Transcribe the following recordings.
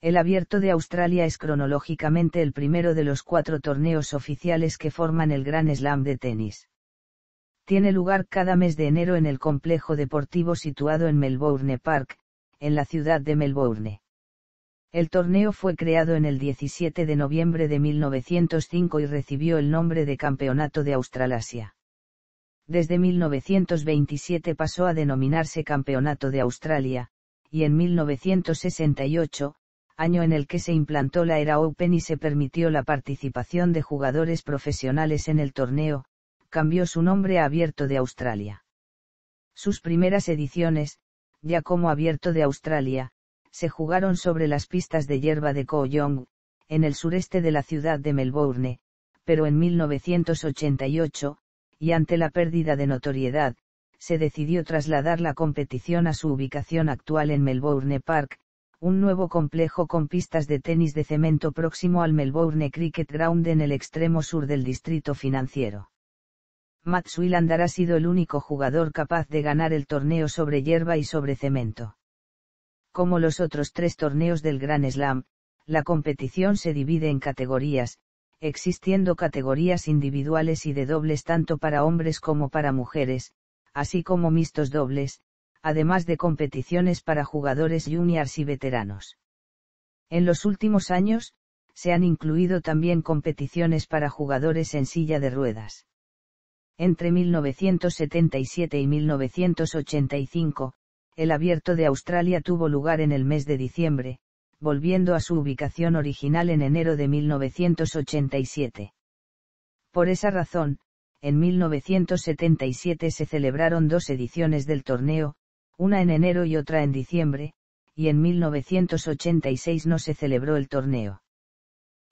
El Abierto de Australia es cronológicamente el primero de los cuatro torneos oficiales que forman el Gran Slam de tenis. Tiene lugar cada mes de enero en el complejo deportivo situado en Melbourne Park, en la ciudad de Melbourne. El torneo fue creado en el 17 de noviembre de 1905 y recibió el nombre de Campeonato de Australasia. Desde 1927 pasó a denominarse Campeonato de Australia, y en 1968, año en el que se implantó la era Open y se permitió la participación de jugadores profesionales en el torneo, cambió su nombre a Abierto de Australia. Sus primeras ediciones, ya como Abierto de Australia, se jugaron sobre las pistas de hierba de Koyong, en el sureste de la ciudad de Melbourne, pero en 1988, y ante la pérdida de notoriedad, se decidió trasladar la competición a su ubicación actual en Melbourne Park, un nuevo complejo con pistas de tenis de cemento próximo al Melbourne Cricket Ground en el extremo sur del distrito financiero. Matt Swilander ha sido el único jugador capaz de ganar el torneo sobre hierba y sobre cemento. Como los otros tres torneos del Grand Slam, la competición se divide en categorías, existiendo categorías individuales y de dobles tanto para hombres como para mujeres, así como mixtos dobles, además de competiciones para jugadores juniors y veteranos. En los últimos años, se han incluido también competiciones para jugadores en silla de ruedas. Entre 1977 y 1985, el Abierto de Australia tuvo lugar en el mes de diciembre, volviendo a su ubicación original en enero de 1987. Por esa razón, en 1977 se celebraron dos ediciones del torneo, una en enero y otra en diciembre, y en 1986 no se celebró el torneo.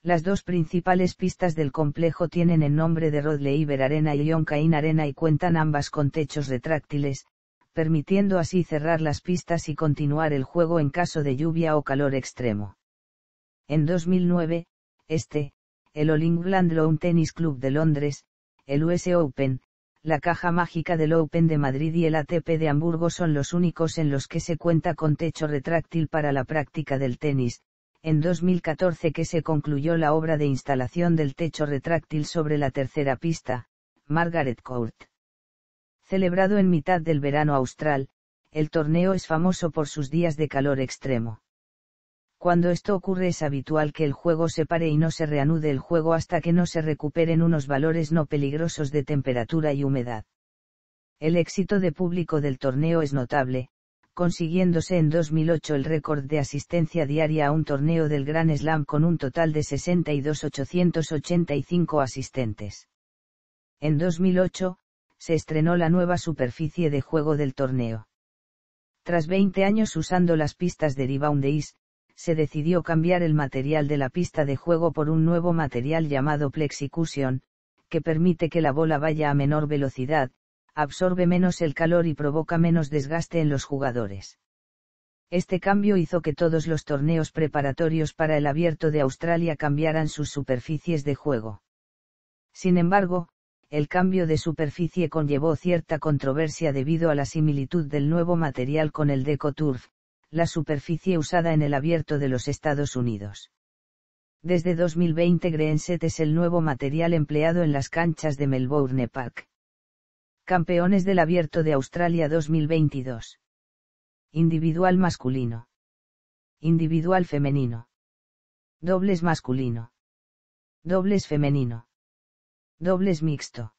Las dos principales pistas del complejo tienen el nombre de Rodley Laver Arena y John Arena y cuentan ambas con techos retráctiles, permitiendo así cerrar las pistas y continuar el juego en caso de lluvia o calor extremo. En 2009, este, el Olingland Lawn Tennis Club de Londres, el US Open, la Caja Mágica del Open de Madrid y el ATP de Hamburgo son los únicos en los que se cuenta con techo retráctil para la práctica del tenis. En 2014 que se concluyó la obra de instalación del techo retráctil sobre la tercera pista, Margaret Court. Celebrado en mitad del verano austral, el torneo es famoso por sus días de calor extremo. Cuando esto ocurre es habitual que el juego se pare y no se reanude el juego hasta que no se recuperen unos valores no peligrosos de temperatura y humedad. El éxito de público del torneo es notable, consiguiéndose en 2008 el récord de asistencia diaria a un torneo del Grand Slam con un total de 62.885 asistentes. En 2008, se estrenó la nueva superficie de juego del torneo. Tras 20 años usando las pistas de Rebound se decidió cambiar el material de la pista de juego por un nuevo material llamado Plexicution, que permite que la bola vaya a menor velocidad, absorbe menos el calor y provoca menos desgaste en los jugadores. Este cambio hizo que todos los torneos preparatorios para el abierto de Australia cambiaran sus superficies de juego. Sin embargo, el cambio de superficie conllevó cierta controversia debido a la similitud del nuevo material con el DecoTurf, la superficie usada en el abierto de los Estados Unidos. Desde 2020 Greenset es el nuevo material empleado en las canchas de Melbourne Park. Campeones del Abierto de Australia 2022. Individual masculino. Individual femenino. Dobles masculino. Dobles femenino. Dobles mixto.